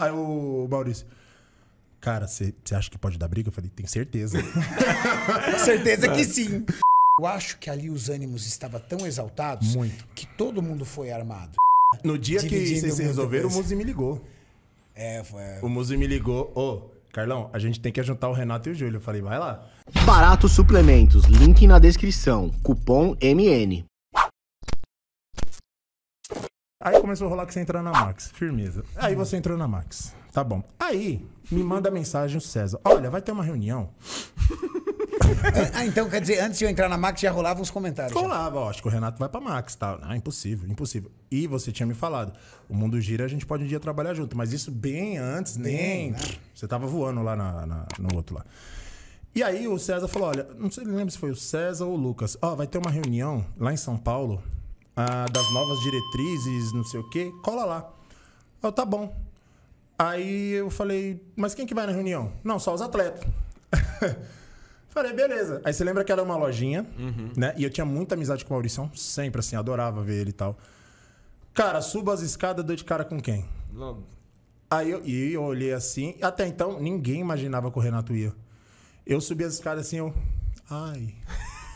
Aí o Maurício. Cara, você acha que pode dar briga? Eu falei, tem certeza. certeza que sim. Eu acho que ali os ânimos estavam tão exaltados Muito. que todo mundo foi armado. No dia que vocês se resolveram, o Muzi me ligou. É, foi. É. O Muzi me ligou, ô, oh, Carlão, a gente tem que juntar o Renato e o Júlio. Eu falei, vai lá. Baratos suplementos, link na descrição. Cupom MN. Aí começou a rolar que você entra na Max, firmeza. Aí você entrou na Max, tá bom. Aí me manda mensagem o César: Olha, vai ter uma reunião. ah, então quer dizer, antes de eu entrar na Max já rolava os comentários. Rolava, ó, acho que o Renato vai pra Max, tá? Ah, impossível, impossível. E você tinha me falado, o mundo gira, a gente pode um dia trabalhar junto, mas isso bem antes, nem. né? Você tava voando lá na, na, no outro lá. E aí o César falou: olha, não sei lembro se foi o César ou o Lucas, ó, vai ter uma reunião lá em São Paulo ah, das novas diretrizes, não sei o quê, cola lá. Eu, tá bom. Aí eu falei, mas quem que vai na reunião? Não, só os atletas. falei, beleza. Aí você lembra que era uma lojinha, uhum. né? E eu tinha muita amizade com o Maurício, sempre assim, adorava ver ele e tal. Cara, suba as escadas, dou de cara com quem? Logo. Aí eu, e eu olhei assim, até então ninguém imaginava que o Renato ia. Eu subi as escadas assim, eu. Ai.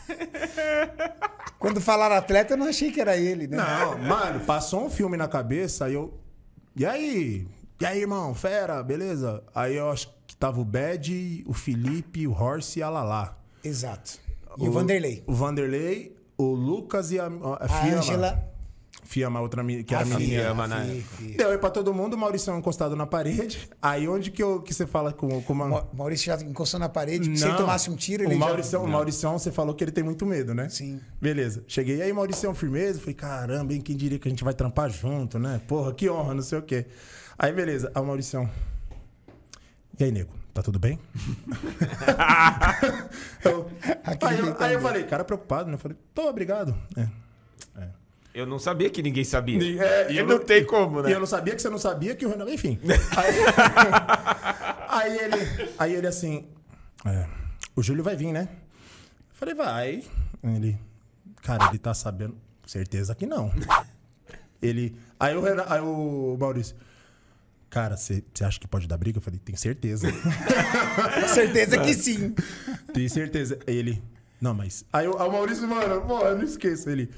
Quando falaram atleta, eu não achei que era ele, né? Não, é. mano, passou um filme na cabeça e eu. E aí? E aí, irmão? Fera, beleza? Aí eu acho que tava o Bad, o Felipe, o Horse e a Lala. Exato. E o, o Vanderlei. O Vanderlei, o Lucas e a, a, a Fiamma, outra que era a menina. Fiamma, né? Deu aí pra todo mundo, Maurício é encostado na parede. Aí onde que, eu, que você fala com, com o Maurício já encostou na parede. Se ele tomasse um tiro, ele o já... O Maurício, você falou que ele tem muito medo, né? Sim. Beleza. Cheguei aí, Maurício, firmeza. Falei, caramba, hein? Quem diria que a gente vai trampar junto, né? Porra, que honra, não sei o quê. Aí, beleza. Aí, Maurício. E aí, nego? Tá tudo bem? eu, aí, eu, aí eu, falei, cara preocupado, né? Eu falei, tô, obrigado. É. É. Eu não sabia que ninguém sabia. É, e eu não, não tem como, né? E eu não sabia que você não sabia que o Renan, enfim. aí, aí, ele, aí ele assim, é, o Júlio vai vir, né? Eu falei, vai. Ele, cara, ele tá sabendo, certeza que não. Ele, aí o, Renan, aí o Maurício, cara, você acha que pode dar briga? Eu falei, tenho certeza. certeza que sim. Tenho certeza. Ele, não, mas. Aí, o Maurício, mano, porra, eu não esqueço. Ele,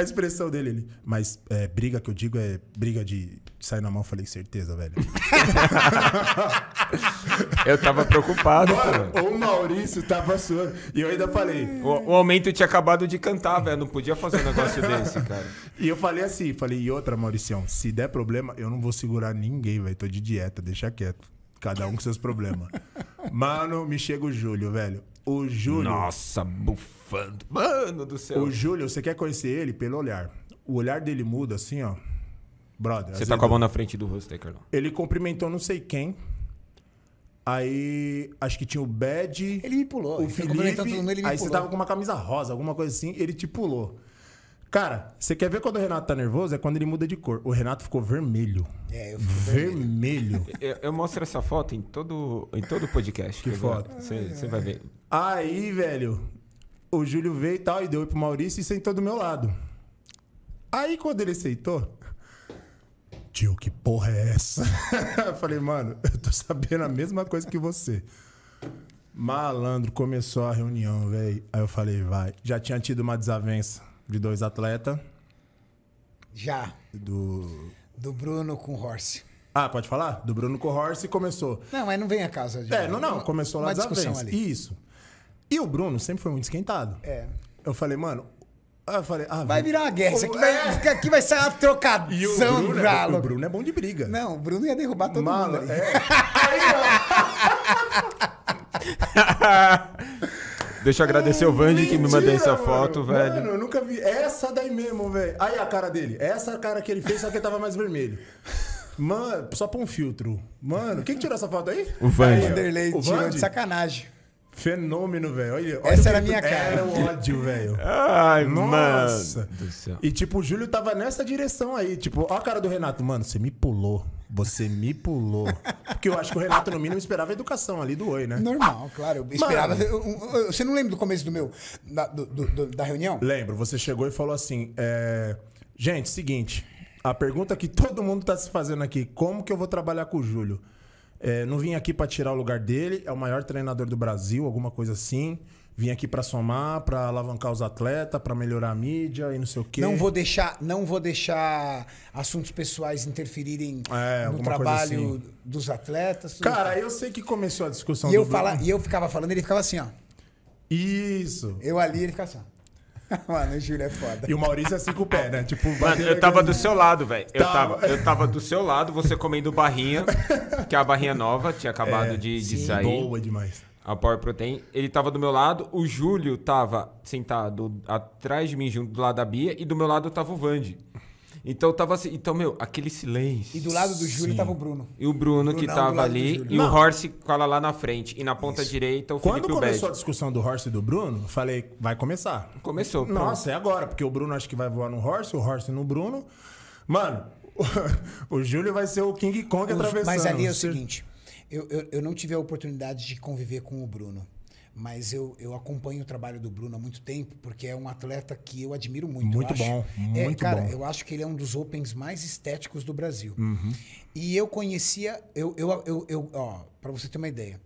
a expressão dele. Ele, mas é, briga que eu digo é briga de sair na mão. falei, certeza, velho. eu tava preocupado. Mano, o Maurício tava suando. E eu ainda falei. O, o aumento tinha acabado de cantar, velho. Não podia fazer um negócio desse, cara. E eu falei assim, falei, e outra, Mauricião, se der problema, eu não vou segurar ninguém, velho. Tô de dieta, deixa quieto. Cada um com seus problemas. Mano, me chega o Júlio, velho. O Júlio. Nossa, bufando. Mano do céu. O Júlio, você quer conhecer ele pelo olhar. O olhar dele muda assim, ó. Brother. Você tá com a mão na frente do rosto aí, Carlão. Ele cumprimentou não sei quem. Aí, acho que tinha o Bad. Ele me pulou. O tá Felipe. Mundo, ele me aí pulou. você tava com uma camisa rosa, alguma coisa assim. Ele te pulou. Cara, você quer ver quando o Renato tá nervoso? É quando ele muda de cor. O Renato ficou vermelho. É, eu vermelho. vermelho. Eu, eu, mostro essa foto em todo em todo podcast. Que, foto? Você vai ver. Aí, velho, o Júlio veio e tal, e deu oi pro Maurício e sentou do meu lado. Aí, quando ele aceitou, tio, que porra é essa? eu falei, mano, eu tô sabendo a mesma coisa que você. Malandro, começou a reunião, velho. Aí eu falei, vai. Já tinha tido uma desavença de dois atletas. Já. Do. Do Bruno com Horse. Ah, pode falar? Do Bruno com Horse começou. Não, mas não vem a casa de. É, não, não. Começou lá discussão ali. Isso. E o Bruno sempre foi muito esquentado. É. Eu falei, mano. Eu falei, ah, vai virar uma guerra. Isso aqui, é. vai, aqui vai sair uma trocação, do o Bruno, é, o Bruno é bom de briga. Não, o Bruno ia derrubar todo Mala, mundo. Ali. É. Aí, ó. Deixa eu agradecer o Vandy que me mandou essa mano. foto, velho. Mano, eu nunca vi. É essa daí mesmo, velho. Aí a cara dele. É essa cara que ele fez, só que tava mais vermelho. Mano, só pra um filtro. Mano, quem que tirou essa foto aí? O Vandy. Vanderlei tirou de sacanagem. Fenômeno, velho. Olha, olha, Essa era a minha cara. Era o ódio, velho. Ai, Nossa. mano. E tipo, o Júlio tava nessa direção aí. Tipo, ó a cara do Renato. Mano, você me pulou. Você me pulou. Porque eu acho que o Renato, no mínimo, esperava a educação ali do Oi, né? Normal, claro. Eu esperava. você não lembra do começo do meu. Da, do, do, da reunião? Lembro. Você chegou e falou assim: é... Gente, seguinte. A pergunta que todo mundo está se fazendo aqui: como que eu vou trabalhar com o Júlio? É, não vim aqui para tirar o lugar dele, é o maior treinador do Brasil, alguma coisa assim. Vim aqui para somar, para alavancar os atletas, para melhorar a mídia e não sei o quê. Não vou deixar, não vou deixar assuntos pessoais interferirem é, no trabalho assim. dos atletas. Cara, eu sei que começou a discussão. E eu, fala, e eu ficava falando, ele ficava assim, ó. Isso. Eu ali, ele ficava assim. Ó. Mano, o Júlio é foda. E o Maurício é assim o pé, né? Tipo, Mano, eu tava do seu lado, velho. Eu tava, eu tava do seu lado, você comendo barrinha, que é a barrinha nova, tinha acabado é, de, de sim, sair. Boa demais a Power Protein. Ele tava do meu lado, o Júlio tava sentado atrás de mim, junto do lado da Bia, e do meu lado tava o Vande. Então tava assim, então meu, aquele silêncio. E do lado do Júlio Sim. tava o Bruno. E o Bruno o que tava ali e não. o Horse cola lá na frente e na ponta Isso. direita o Felipe Quando começou a discussão do Horse e do Bruno, falei, vai começar. Começou. Pronto. Nossa, é agora, porque o Bruno acho que vai voar no Horse, o Horse no Bruno. Mano, o Júlio vai ser o King Kong o, atravessando. Mas ali é o seguinte, eu, eu, eu não tive a oportunidade de conviver com o Bruno mas eu, eu acompanho o trabalho do Bruno há muito tempo, porque é um atleta que eu admiro muito. Muito acho, bom, é, muito é, cara, bom. eu acho que ele é um dos opens mais estéticos do Brasil. Uhum. E eu conhecia, eu, eu, eu, eu ó, para você ter uma ideia,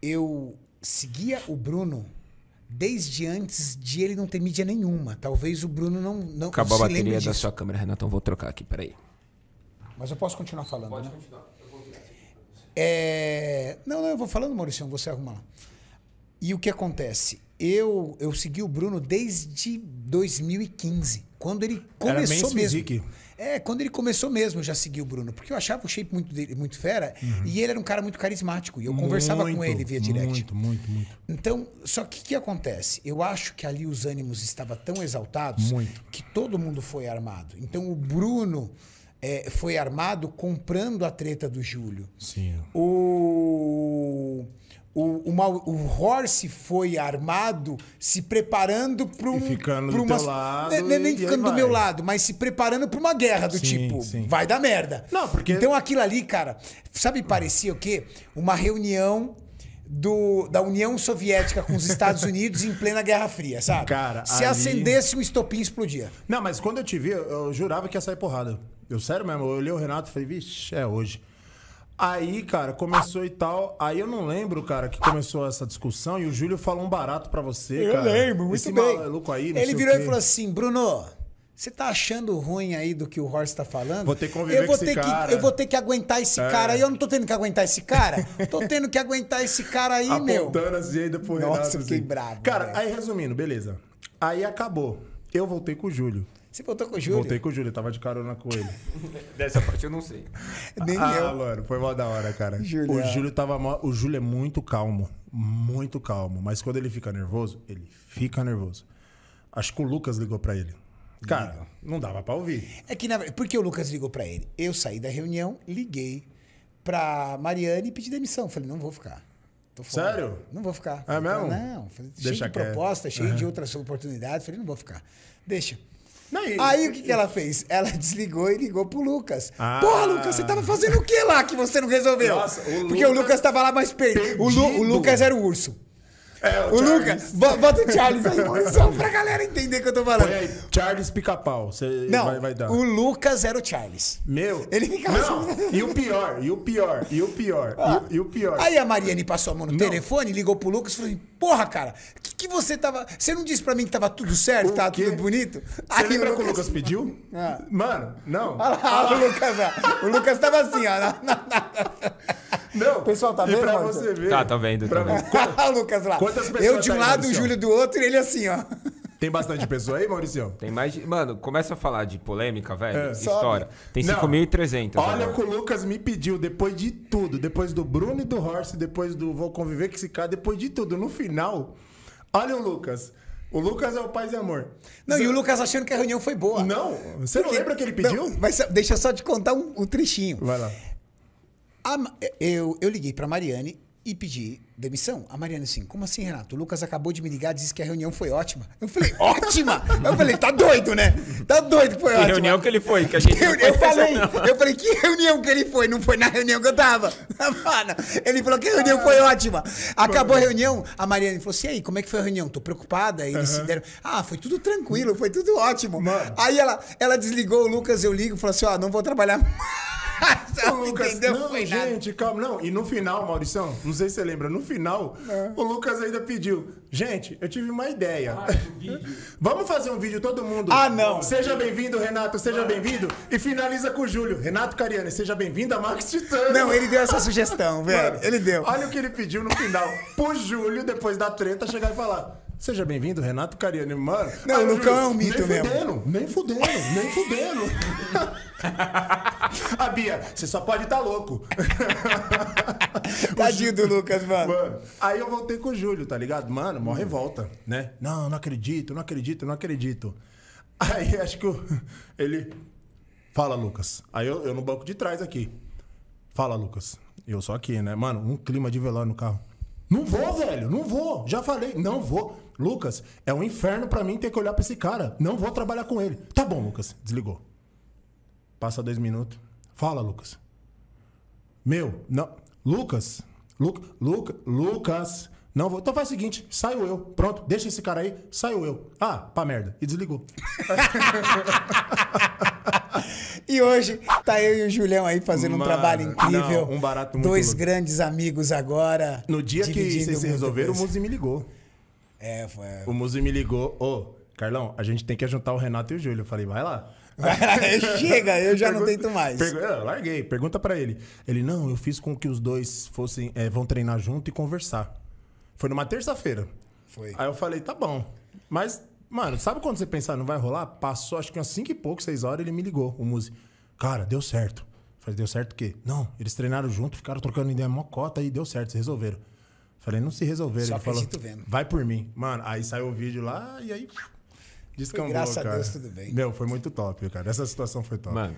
eu seguia o Bruno desde antes de ele não ter mídia nenhuma. Talvez o Bruno não não Acabou a bateria da sua câmera, Então vou trocar aqui, peraí. Mas eu posso continuar falando, Pode né? continuar. É... Não, não, eu vou falando, Maurício, você arruma lá. E o que acontece? Eu, eu segui o Bruno desde 2015, quando ele começou mesmo. Physique. É, quando ele começou mesmo, eu já segui o Bruno, porque eu achava o shape muito, dele, muito fera uhum. e ele era um cara muito carismático. E eu muito, conversava com ele via direct. Muito, muito, muito. Então, só que o que acontece? Eu acho que ali os ânimos estavam tão exaltados muito. que todo mundo foi armado. Então o Bruno é, foi armado comprando a treta do Júlio. Sim. O. O, o Horse foi armado se preparando para um. E ficando do umas, lado. Né, né, nem, nem ficando do vai. meu lado, mas se preparando para uma guerra do sim, tipo. Sim. Vai dar merda. Não, porque. Então aquilo ali, cara, sabe, parecia o quê? Uma reunião. Do, da União Soviética com os Estados Unidos em plena Guerra Fria, sabe? Cara, se ali... acendesse um estopim, explodia. Não, mas quando eu te vi, eu jurava que ia sair porrada. Eu, sério mesmo, eu olhei o Renato e falei, vixe, é hoje. Aí, cara, começou e tal. Aí eu não lembro, cara, que começou essa discussão e o Júlio falou um barato para você, eu cara. Eu lembro, muito Esse bem. Maluco aí, não Ele virou e falou assim, Bruno, você tá achando ruim aí do que o Horst tá falando? Vou ter que conviver eu vou com ter esse que, cara. Eu vou ter que aguentar esse é. cara aí. Eu não tô tendo que aguentar esse cara. tô tendo que aguentar esse cara aí, meu. Apontando assim ainda pro Nossa, Renato. fiquei assim. bravo. Cara, velho. aí resumindo, beleza. Aí acabou. Eu voltei com o Júlio. Você voltou com o Júlio? Voltei com o Júlio, tava de carona com ele. Dessa parte eu não sei. Nem ah, eu. Mano, foi mal da hora, cara. Julia. O é. Júlio tava mal... O Júlio é muito calmo. Muito calmo. Mas quando ele fica nervoso, ele fica nervoso. Acho que o Lucas ligou para ele. Cara, Liga. não dava para ouvir. É que na verdade, porque o Lucas ligou para ele. Eu saí da reunião, liguei para Mariane e pedi demissão. Falei, não vou ficar. Sério? Não vou ficar. É falei, é mesmo? Não, falei, cheio de proposta, é. cheio uhum. de outras oportunidades. Falei, não vou ficar. Deixa. Aí o que, que ela fez? Ela desligou e ligou pro Lucas. Ah. Porra, Lucas, você tava fazendo o que lá que você não resolveu? Nossa, o Porque Lucas o Lucas tava lá mais perto. O, Lu, o Lucas era o urso. É, o, o Lucas, bota o Charles aí, só pra galera entender o que eu tô falando. Aí, Charles pica-pau. Não, vai, vai, dar. o Lucas era o Charles. Meu. Ele ficava não, assim. E o pior, e o pior, e o pior, ah. e, o pior. Aí a Mariane passou a mão no não. telefone, ligou pro Lucas e falou: assim, Porra, cara, que você tava. Você não disse pra mim que tava tudo certo, tá tudo bonito? Você aí lembra que o Lucas pediu? Ah. Mano, não. Olha lá, o Lucas, O Lucas tava assim, ó. Não. Pessoal, tá e vendo? Pra você ver. Tá, tá vendo. Pra tá vendo. Lucas lá. Quantas pessoas Eu tá de um tá lado, o Júlio do outro e ele assim, ó. Tem bastante pessoa aí, Maurício? Tem mais de... Mano, começa a falar de polêmica, velho. É, História. Tem 5.300. Olha né? o que o Lucas me pediu depois de tudo. Depois do Bruno e do Horse, depois do Vou Conviver com esse cara, depois de tudo. No final, Olha o Lucas. O Lucas é o paz e amor. Não, Z... e o Lucas achando que a reunião foi boa. Não, você Porque... não lembra que ele pediu? Não, mas deixa só te contar um, um trechinho. Vai lá. A, eu, eu liguei para Mariane e pedir demissão. A Mariana assim, como assim, Renato? O Lucas acabou de me ligar, disse que a reunião foi ótima. Eu falei, ótima? eu falei, tá doido, né? Tá doido que foi que ótima. reunião que ele foi, que a gente que eu, falei, eu falei, que reunião que ele foi? Não foi na reunião que eu tava. Mano, ele falou que a reunião foi ótima. Acabou a reunião, a Mariana falou assim, aí, como é que foi a reunião? Tô preocupada. eles uhum. se deram, ah, foi tudo tranquilo, foi tudo ótimo. Mano. Aí ela, ela desligou o Lucas, eu ligo e falou assim, ó, oh, não vou trabalhar mais. o Lucas, entendeu? não, Foi gente, nada. calma. Não, e no final, Maurição, não sei se você lembra, no final, é. o Lucas ainda pediu, gente, eu tive uma ideia. Ah, Vamos fazer um vídeo, todo mundo. Ah, não. Seja bem-vindo, Renato, seja bem-vindo. E finaliza com o Júlio. Renato Cariani, seja bem-vindo a Max Titano. Não, ele deu essa sugestão, velho. Mano, ele deu. Olha o que ele pediu no final. Pro Júlio, depois da treta, chegar e falar... Seja bem-vindo, Renato Cariani. Mano. Não, ah, o Lucão é um mito nem mesmo. Fudendo, nem fudendo, nem fudendo. A Bia, você só pode estar tá louco. Tadinho do Lucas, mano. mano. Aí eu voltei com o Júlio, tá ligado? Mano, mó hum. revolta, né? Não, não acredito, não acredito, não acredito. Aí acho que eu, ele. Fala, Lucas. Aí eu, eu no banco de trás aqui. Fala, Lucas. Eu só aqui, né? Mano, um clima de velório no carro. Não vou, velho, não vou. Já falei, não vou. Lucas, é um inferno para mim ter que olhar para esse cara. Não vou trabalhar com ele. Tá bom, Lucas. Desligou. Passa dois minutos. Fala, Lucas. Meu, não. Lucas. Luca, Lucas, Lucas. Não vou. Então faz o seguinte, saio eu. Pronto, deixa esse cara aí, saio eu. Ah, pra merda. E desligou. e hoje tá eu e o Julião aí fazendo Mano, um trabalho incrível. Não, um barato muito Dois louco. grandes amigos agora. No dia que vocês se resolveram, o Muzi me ligou. É, foi. É. O Muzi me ligou, ô, Carlão, a gente tem que juntar o Renato e o Júlio. Eu falei, vai lá. chega, eu já pergunta, não tento mais. Pergu eu, é, larguei, pergunta para ele. Ele, não, eu fiz com que os dois fossem, é, vão treinar junto e conversar. Foi numa terça-feira. Foi. Aí eu falei, tá bom. Mas, mano, sabe quando você pensar, ah, não vai rolar? Passou acho que umas 5 e pouco, 6 horas, ele me ligou, o Muzi. Cara, deu certo. falei, deu certo o quê? Não, eles treinaram junto, ficaram trocando ideia mocota e deu certo, se resolveram. Falei, não se resolver Só ele falou, vendo. vai por mim. Mano, aí saiu o vídeo lá e aí descambou, graças cara. a Deus, tudo bem. Meu, foi muito top, cara. Essa situação foi top. Mano,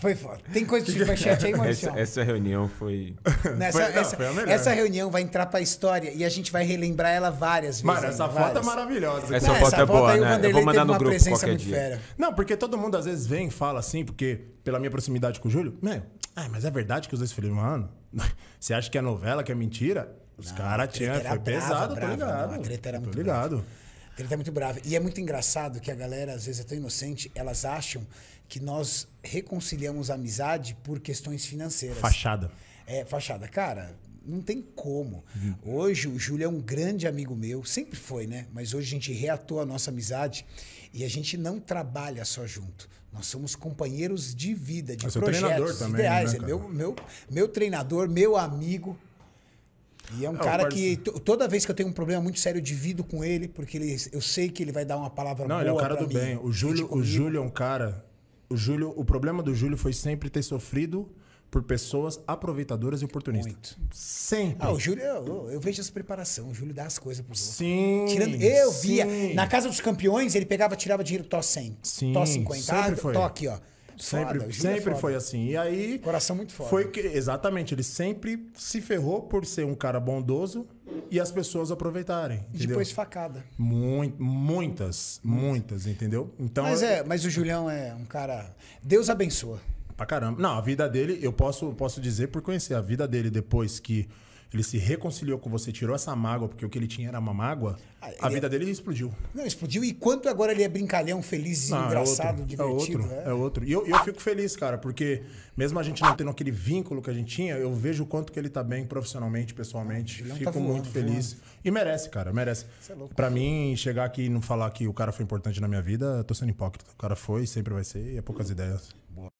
foi foda. Tem coisa de superchat aí, Maurício? Essa, reunião foi. Nessa, foi, não, essa, foi essa, reunião vai entrar pra história e a gente vai relembrar ela várias vezes. Mano, né? essa foto é várias. é maravilhosa. Essa, não, foto é essa é boa, né? Eu vou mandar no grupo qualquer dia. Fera. Não, porque todo mundo às vezes vem e fala assim, porque pela minha proximidade com o Júlio, meu, ah, mas é verdade que os dois filhos, mano, você acha que é novela, que é mentira? Os caras tinham, foi brava, pesado, brava, tô ligado. Não, a treta era muito bravo. ligado. Brava. treta é muito brava. E é muito engraçado que a galera, às vezes, é tão inocente, elas acham que nós reconciliamos a amizade por questões financeiras. Fachada. É, fachada. Cara, não tem como. Uhum. Hoje o Júlio é um grande amigo meu, sempre foi, né? Mas hoje a gente reatou a nossa amizade e a gente não trabalha só junto. Nós somos companheiros de vida, de Mas projetos, treinador também, ideais. Né, é meu, meu, meu treinador, meu amigo, e é um é, cara que toda vez que eu tenho um problema muito sério, eu divido com ele, porque ele, eu sei que ele vai dar uma palavra Não, boa. Não, ele é um cara do mim, bem. O Júlio, o Júlio é um cara. O, Júlio, o problema do Júlio foi sempre ter sofrido por pessoas aproveitadoras e oportunistas. Muito. Sempre. Ah, o Júlio, eu, eu vejo essa preparação. O Júlio dá as coisas pros outros. Sim. Tirando, eu sim. via. Na casa dos campeões, ele pegava, tirava dinheiro, tó 100, sim, tó 50. Sempre ah, foi. Tó aqui, ó. Sempre, foda, é sempre é foi assim. E aí. Coração muito forte. Foi que, exatamente, ele sempre se ferrou por ser um cara bondoso e as pessoas aproveitarem. Entendeu? E depois facada. Muito, muitas, muitas, entendeu? Então, mas, é, mas o Julião é um cara. Deus abençoa. Pra caramba. Não, a vida dele, eu posso, posso dizer por conhecer a vida dele depois que ele se reconciliou com você, tirou essa mágoa, porque o que ele tinha era uma mágoa, ah, a vida é... dele explodiu. Não, explodiu. E quanto agora ele é brincalhão, feliz, não, engraçado, ah, é outro, é divertido. É outro. É, é outro. E eu, eu fico feliz, cara, porque mesmo a gente não tendo aquele vínculo que a gente tinha, eu vejo o quanto que ele tá bem profissionalmente, pessoalmente. Fico tá voando, muito feliz. Voando. E merece, cara, merece. é pra mim, chegar aqui e não falar que o cara foi importante na minha vida, eu tô sendo hipócrita. O cara foi, sempre vai ser, e é poucas ideias. Boa.